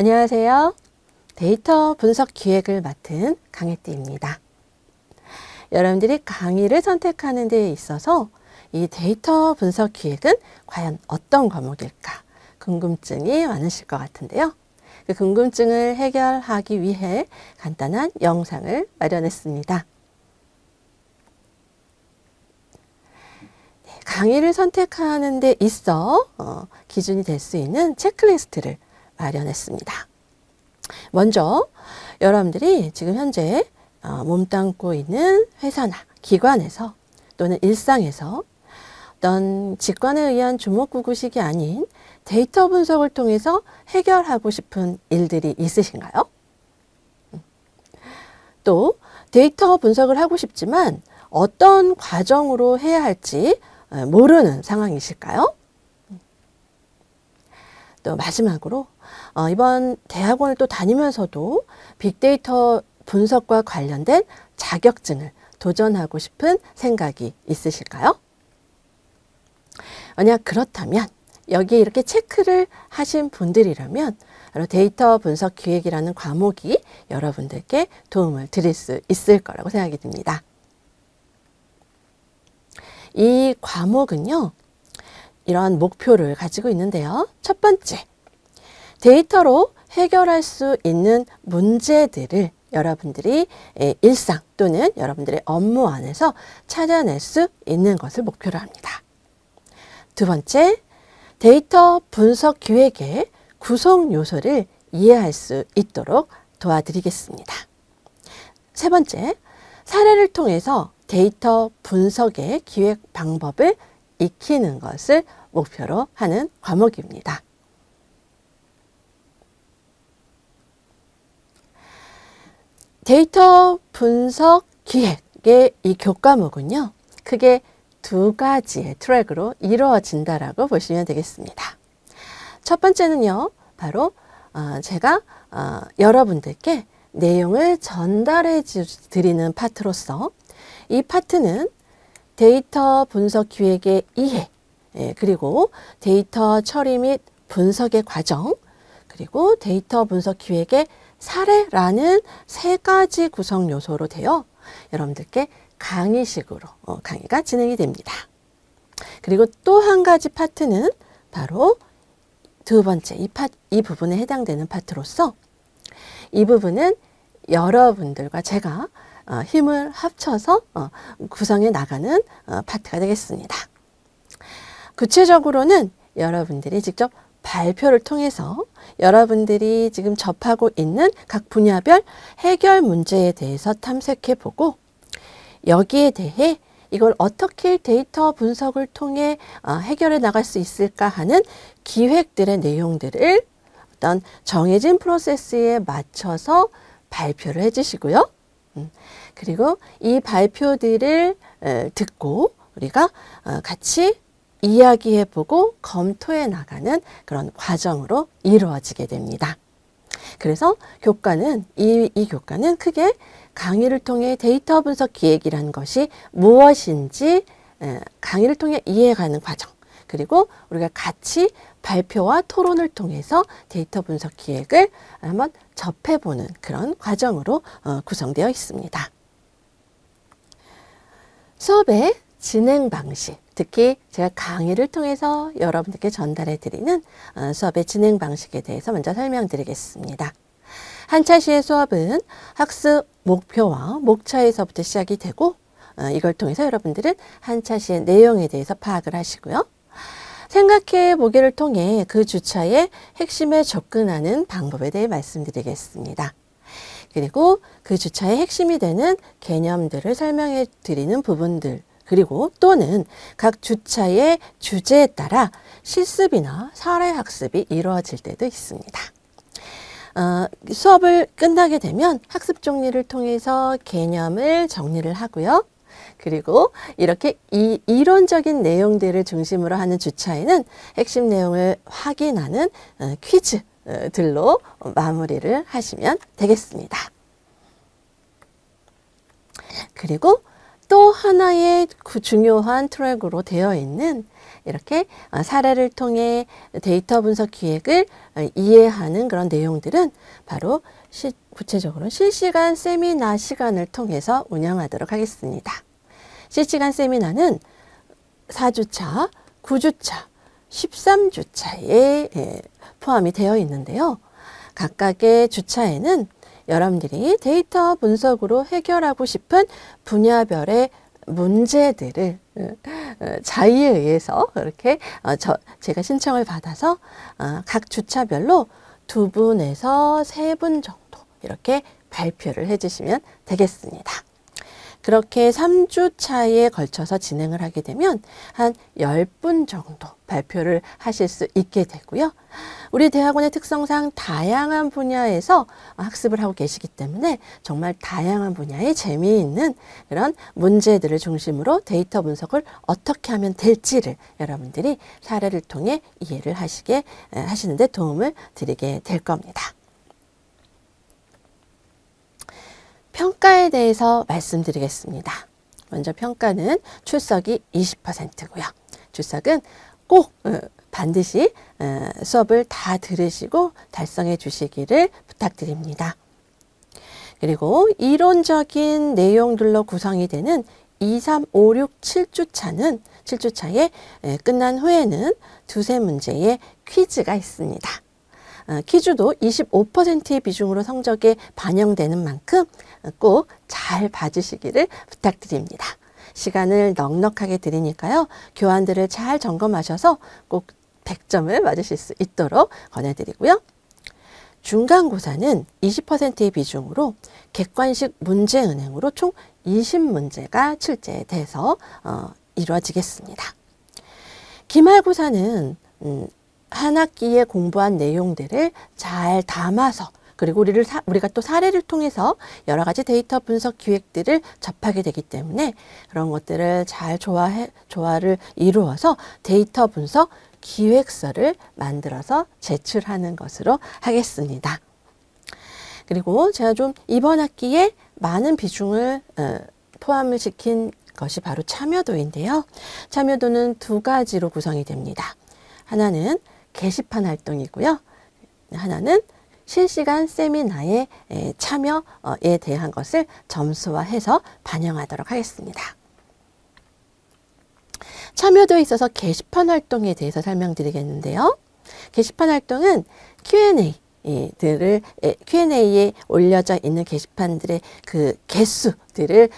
안녕하세요. 데이터 분석 기획을 맡은 강혜띠입니다. 여러분들이 강의를 선택하는 데 있어서 이 데이터 분석 기획은 과연 어떤 과목일까 궁금증이 많으실 것 같은데요. 그 궁금증을 해결하기 위해 간단한 영상을 마련했습니다. 네, 강의를 선택하는 데 있어 어, 기준이 될 수 있는 체크리스트를 마련했습니다. 먼저 여러분들이 지금 현재 어, 몸담고 있는 회사나 기관에서 또는 일상에서 어떤 직관에 의한 주목구구식이 아닌 데이터 분석을 통해서 해결하고 싶은 일들이 있으신가요? 또 데이터 분석을 하고 싶지만 어떤 과정으로 해야 할지 어, 모르는 상황이실까요? 또 마지막으로 어, 이번 대학원을 또 다니면서도 빅데이터 분석과 관련된 자격증을 도전하고 싶은 생각이 있으실까요? 만약 그렇다면 여기 이렇게 체크를 하신 분들이라면 바로 데이터 분석 기획이라는 과목이 여러분들께 도움을 드릴 수 있을 거라고 생각이 듭니다. 이 과목은요. 이러한 목표를 가지고 있는데요. 첫 번째, 데이터로 해결할 수 있는 문제들을 여러분들이 예, 일상 또는 여러분들의 업무 안에서 찾아낼 수 있는 것을 목표로 합니다. 두 번째, 데이터 분석 기획의 구성 요소를 이해할 수 있도록 도와드리겠습니다. 세 번째, 사례를 통해서 데이터 분석의 기획 방법을 익히는 것을 목표로 하는 과목입니다. 데이터 분석 기획의 이 교과목은요. 크게 두 가지의 트랙으로 이루어진다라고 보시면 되겠습니다. 첫 번째는요. 바로 어, 제가 어, 여러분들께 내용을 전달해 드리는 파트로서 이 파트는 데이터 분석 기획의 이해 예, 그리고 데이터 처리 및 분석의 과정, 그리고 데이터 분석 기획의 사례라는 세 가지 구성 요소로 되어 여러분들께 강의식으로 어, 강의가 진행이 됩니다. 그리고 또 한 가지 파트는 바로 두 번째 이, 파, 이 부분에 해당되는 파트로서 이 부분은 여러분들과 제가 어, 힘을 합쳐서 어, 구성해 나가는 어, 파트가 되겠습니다. 구체적으로는 여러분들이 직접 발표를 통해서 여러분들이 지금 접하고 있는 각 분야별 해결 문제에 대해서 탐색해 보고 여기에 대해 이걸 어떻게 데이터 분석을 통해 어, 해결해 나갈 수 있을까 하는 기획들의 내용들을 어떤 정해진 프로세스에 맞춰서 발표를 해 주시고요. 음, 그리고 이 발표들을 듣고 우리가 어, 같이 이야기해보고 검토해 나가는 그런 과정으로 이루어지게 됩니다. 그래서 교과는 이, 이 교과는 크게 강의를 통해 데이터 분석 기획이란 것이 무엇인지 강의를 통해 이해가는 과정 그리고 우리가 같이 발표와 토론을 통해서 데이터 분석 기획을 한번 접해보는 그런 과정으로 어, 구성되어 있습니다. 수업의 진행 방식 특히 제가 강의를 통해서 여러분들께 전달해 드리는 어, 수업의 진행 방식에 대해서 먼저 설명드리겠습니다. 한차시의 수업은 학습 목표와 목차에서부터 시작이 되고 어, 이걸 통해서 여러분들은 한차시의 내용에 대해서 파악을 하시고요. 생각해 보기를 통해 그 주차의 핵심에 접근하는 방법에 대해 말씀드리겠습니다. 그리고 그 주차의 핵심이 되는 개념들을 설명해 드리는 부분들 그리고 또는 각 주차의 주제에 따라 실습이나 사례 학습이 이루어질 때도 있습니다. 어, 수업을 끝나게 되면 학습 정리를 통해서 개념을 정리를 하고요. 그리고 이렇게 이 이론적인 내용들을 중심으로 하는 주차에는 핵심 내용을 확인하는 어, 퀴즈들로 어, 마무리를 하시면 되겠습니다. 그리고 또 하나의 그 중요한 트랙으로 되어 있는 이렇게 어, 사례를 통해 데이터 분석 기획을 어, 이해하는 그런 내용들은 바로 시, 구체적으로 실시간 세미나 시간을 통해서 운영하도록 하겠습니다. 실시간 세미나는 4주차, 9주차, 13주차에 예, 포함이 되어 있는데요. 각각의 주차에는 여러분들이 데이터 분석으로 해결하고 싶은 분야별의 문제들을 어, 어, 자의에 의해서 이렇게저 어, 제가 신청을 받아서 각 주차별로 두 분에서 세 분 정도 이렇게 발표를 해주시면 되겠습니다. 그렇게 3주 차에 걸쳐서 진행을 하게 되면 한 10분 정도 발표를 하실 수 있게 되고요. 우리 대학원의 특성상 다양한 분야에서 학습을 하고 계시기 때문에 정말 다양한 분야의 재미있는 그런 문제들을 중심으로 데이터 분석을 어떻게 하면 될지를 여러분들이 사례를 통해 이해를 하시게 하시는데 도움을 드리게 될 겁니다. 평가에 대해서 말씀드리겠습니다. 먼저 평가는 출석이 20%고요. 출석은 꼭 어, 반드시 어, 수업을 다 들으시고 달성해 주시기를 부탁드립니다. 그리고 이론적인 내용들로 구성이 되는 2, 3, 5, 6, 7주차는 7주차에 끝난 후에는 두세 문제의 퀴즈가 있습니다. 키주도 어, 25%의 비중으로 성적에 반영되는 만큼 꼭 잘 봐주시기를 부탁드립니다. 시간을 넉넉하게 드리니까요. 교환들을 잘 점검하셔서 꼭 100점을 맞으실 수 있도록 권해드리고요. 중간고사는 20%의 비중으로 객관식 문제은행으로 총 20문제가 출제돼서 어, 이루어지겠습니다. 기말고사는 음, 한 학기에 공부한 내용들을 잘 담아서 그리고 우리를 사, 우리가 또 사례를 통해서 여러 가지 데이터 분석 기획들을 접하게 되기 때문에 그런 것들을 잘 조화해, 조화를 이루어서 데이터 분석 기획서를 만들어서 제출하는 것으로 하겠습니다. 그리고 제가 좀 이번 학기에 많은 비중을 어, 포함을 시킨 것이 바로 참여도인데요. 참여도는 두 가지로 구성이 됩니다. 하나는 게시판 활동이고요. 하나는 실시간 세미나에 참여에 대한 것을 점수화해서 반영하도록 하겠습니다. 참여도에 있어서 게시판 활동에 대해서 설명드리겠는데요. 게시판 활동은 Q&A 들을 Q&A에 올려져 있는 게시판들의 그 개수들을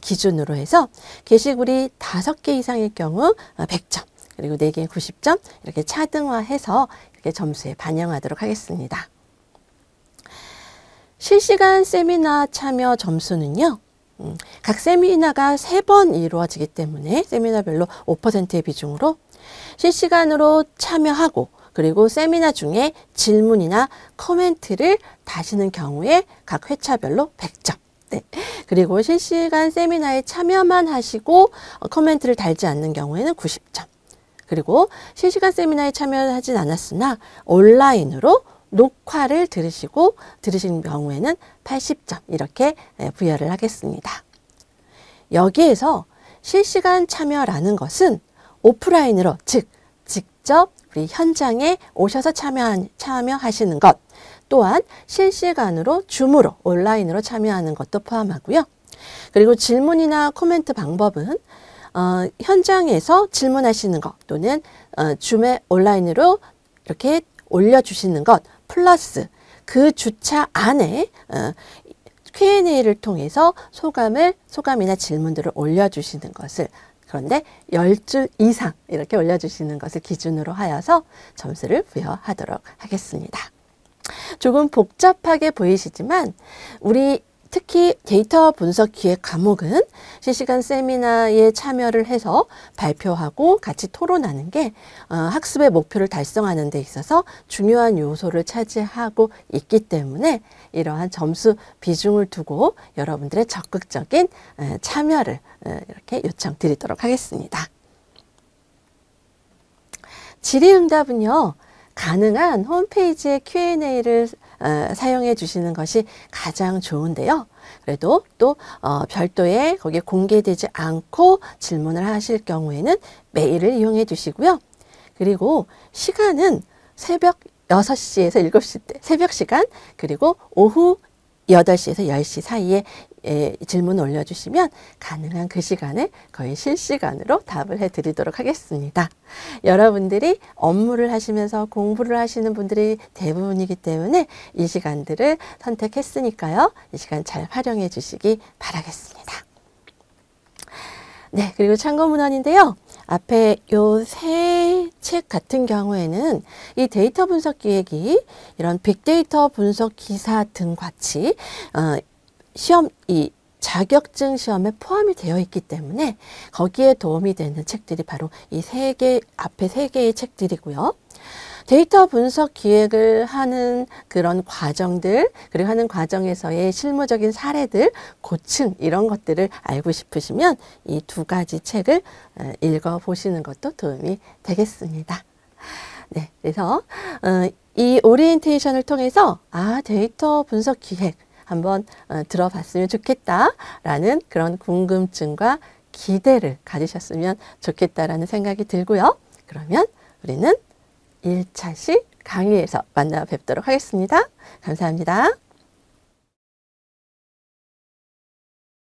기준으로 해서 게시글이 다개 이상일 경우 어, 백점 그리고 4개 90점 이렇게 차등화해서 이렇게 점수에 반영하도록 하겠습니다. 실시간 세미나 참여 점수는요. 음, 각 세미나가 세번 이루어지기 때문에 세미나별로 5%의 비중으로 실시간으로 참여하고 그리고 세미나 중에 질문이나 코멘트를 다시는 경우에 각 회차별로 100점. 네. 그리고 실시간 세미나에 참여만 하시고 코멘트를 어, 달지 않는 경우에는 90점. 그리고 실시간 세미나에 참여하진 않았으나 온라인으로 녹화를 들으시고 들으신 경우에는 80점 이렇게 예, 부여를 하겠습니다. 여기에서 실시간 참여라는 것은 오프라인으로 즉 직접 우리 현장에 오셔서 참여한, 참여하시는 것 또한 실시간으로 줌으로 온라인으로 참여하는 것도 포함하고요. 그리고 질문이나 코멘트 방법은 어, 현장에서 질문하시는 것 또는 어, 줌에 온라인으로 이렇게 올려주시는 것 플러스 그 주차 안에 어, Q&A를 통해서 소감을 소감이나 질문들을 올려주시는 것을 그런데 10주 이상 이렇게 올려주시는 것을 기준으로 하여서 점수를 부여하도록 하겠습니다. 조금 복잡하게 보이시지만 우리 특히 데이터 분석 기획 과목은 실시간 세미나에 참여를 해서 발표하고 같이 토론하는 게 어, 학습의 목표를 달성하는 데 있어서 중요한 요소를 차지하고 있기 때문에 이러한 점수 비중을 두고 여러분들의 적극적인 어, 참여를 어, 이렇게 요청드리도록 하겠습니다. 질의응답은요. 가능한 홈페이지에 Q&A를 어, 사용해 주시는 것이 가장 좋은데요. 그래도 또 어, 별도의 거기에 공개되지 않고 질문을 하실 경우에는 메일을 이용해 주시고요. 그리고 시간은 새벽 여 시에서 일시때 새벽 시간 그리고 오후 8시에서1 0시 사이에 예, 질문 올려주시면 가능한 그 시간에 거의 실시간으로 답을 해드리도록 하겠습니다. 여러분들이 업무를 하시면서 공부를 하시는 분들이 대부분이기 때문에 이 시간들을 선택했으니까요. 이 시간 잘 활용해 주시기 바라겠습니다. 네, 그리고 참고문헌인데요. 앞에 요 세 책 같은 경우에는 이 데이터 분석 기획이 이런 빅데이터 분석 기사 등 같이 어, 시험 이 자격증 시험에 포함이 되어 있기 때문에 거기에 도움이 되는 책들이 바로 이 세 개 앞에 세 개의 책들이고요. 데이터 분석 기획을 하는 그런 과정들 그리고 하는 과정에서의 실무적인 사례들 고층 이런 것들을 알고 싶으시면 이 두 가지 책을 어, 읽어 보시는 것도 도움이 되겠습니다. 네, 그래서 어, 이 오리엔테이션을 통해서 아 데이터 분석 기획 한번 어, 들어봤으면 좋겠다라는 그런 궁금증과 기대를 가지셨으면 좋겠다라는 생각이 들고요. 그러면 우리는 1차시 강의에서 만나 뵙도록 하겠습니다. 감사합니다.